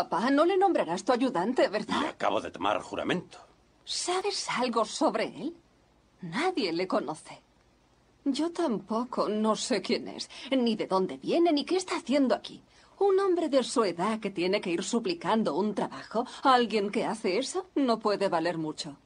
Papá, no le nombrarás tu ayudante, ¿verdad? acabo de tomar juramento. ¿Sabes algo sobre él? Nadie le conoce. Yo tampoco, no sé quién es, ni de dónde viene, ni qué está haciendo aquí. Un hombre de su edad que tiene que ir suplicando un trabajo, alguien que hace eso, no puede valer mucho.